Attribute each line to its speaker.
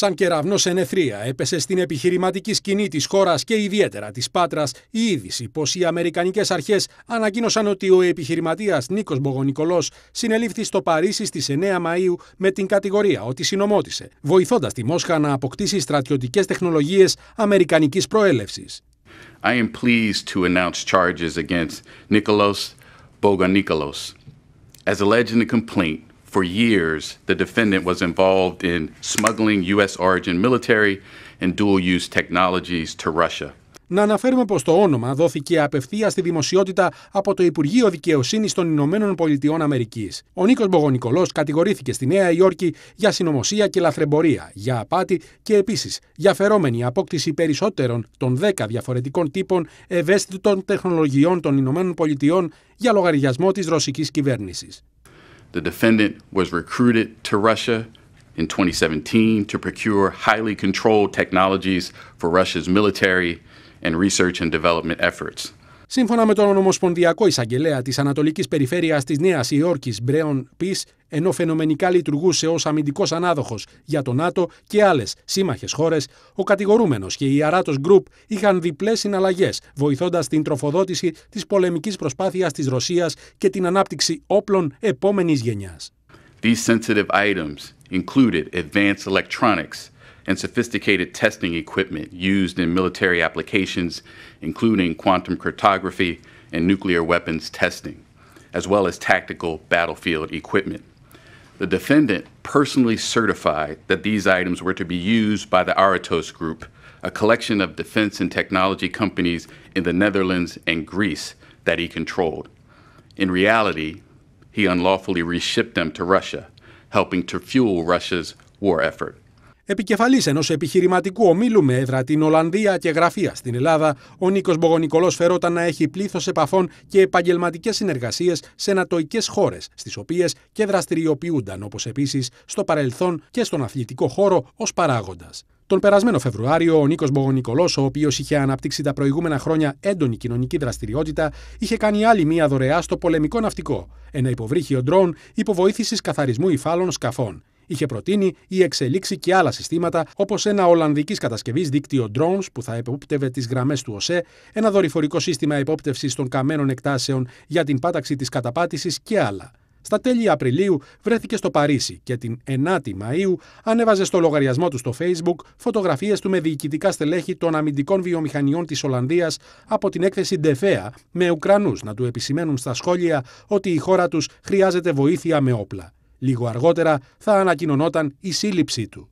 Speaker 1: Σαν κεραυνό ενεθρία έπεσε στην επιχειρηματική σκηνή της χώρας και ιδιαίτερα της Πάτρας η είδηση πως οι Αμερικανικές αρχές ανακοίνωσαν ότι ο επιχειρηματίας Νίκος Μπογονικολός συνελήφθη στο Παρίσι στις 9 Μαου με την κατηγορία ότι συνομώτησε, βοηθώντας τη Μόσχα να αποκτήσει στρατιωτικές τεχνολογίες Αμερικανικής προέλευσης.
Speaker 2: I am pleased to announce charges against Nicolos Boganikolos. as alleged in complaint For years, the defendant was involved in smuggling U.S. origin military and dual use technologies to Russia.
Speaker 1: Να αναφέρουμε πως το όνομα δόθηκε απευθεία στη δημοσιότητα από το Υπουργείο Δικαιοσύνης των Ηνωμένων Πολιτειών Αμερικής. Ο Νίκος Μπογονικολός κατηγορήθηκε στη Νέα Υόρκη για συνωμοσία και λαθρεμπορία, για απάτη και επίσης για φερόμενη απόκτηση περισσότερων των 10 διαφορετικών τύπων ευαίσθητων τεχνολογιών των Ηνωμένων Πολιτειών για λογαριασμό της ρωσικής κυβέρνησης.
Speaker 2: The defendant was recruited to Russia in 2017 to procure highly controlled technologies for Russia's military and research and development efforts.
Speaker 1: Σύμφωνα με τον Ομοσπονδιακό Εισαγγελέα της Ανατολικής Περιφέρειας της Νέας Υόρκης, Μπρέον Πις, ενώ φαινομενικά λειτουργούσε ως αμυντικός ανάδοχος για τον ΝΑΤΟ και άλλες σύμμαχες χώρες, ο κατηγορούμενος και η Αράτο Γκρουπ είχαν διπλές συναλλαγές, βοηθώντας την τροφοδότηση της πολεμικής προσπάθειας της Ρωσίας και την ανάπτυξη όπλων επόμενης γενιάς.
Speaker 2: These sensitive items included advanced electronics and sophisticated testing equipment used in military applications, including quantum cryptography and nuclear weapons testing, as well as tactical battlefield equipment. The defendant personally certified that these items were to be used by the Aratos Group, a collection of defense and technology companies in the Netherlands and Greece that he controlled. In reality, he unlawfully reshipped them to Russia, helping to fuel Russia's war effort.
Speaker 1: Επικεφαλής ενός επιχειρηματικού ομίλου με έδρα την Ολλανδία και γραφεία στην Ελλάδα, ο Νίκος Μπογονικολός φερόταν να έχει πλήθος επαφών και επαγγελματικές συνεργασίες σε νατοικές χώρες, στις οποίες και δραστηριοποιούνταν, όπως επίσης στο παρελθόν και στον αθλητικό χώρο ως παράγοντας. Τον περασμένο Φεβρουάριο, ο Νίκος Μπογονικολός, ο οποίος είχε αναπτύξει τα προηγούμενα χρόνια έντονη κοινωνική δραστηριότητα, είχε κάνει άλλη μία δωρεά στο πολεμικό ναυτικό, ένα υποβρύχιο ντρόουν υποβοήθησης καθαρισμού υφάλων σκαφών είχε προτείνει ή εξελίξη και άλλα συστήματα όπως ένα Ολλανδικής κατασκευής δίκτυο drones που θα επόπτευε τις γραμμές του ΟΣΕ, ένα δορυφορικό σύστημα επόπτευσης των καμένων εκτάσεων για την πάταξη της καταπάτησης και άλλα. Στα τέλη Απριλίου βρέθηκε στο Παρίσι και την 9η Μαΐου ανέβαζε στο λογαριασμό του στο Facebook φωτογραφίες του με διοικητικά στελέχη των αμυντικών βιομηχανιών της Ολλανδίας από την έκθεση Ντεφέα με Ουκρανούς να του επισημαίνουν στα σχόλια ότι η χώρα τους χρειάζεται βοήθεια με όπλα. Λίγο αργότερα θα ανακοινωνόταν η σύλληψή του.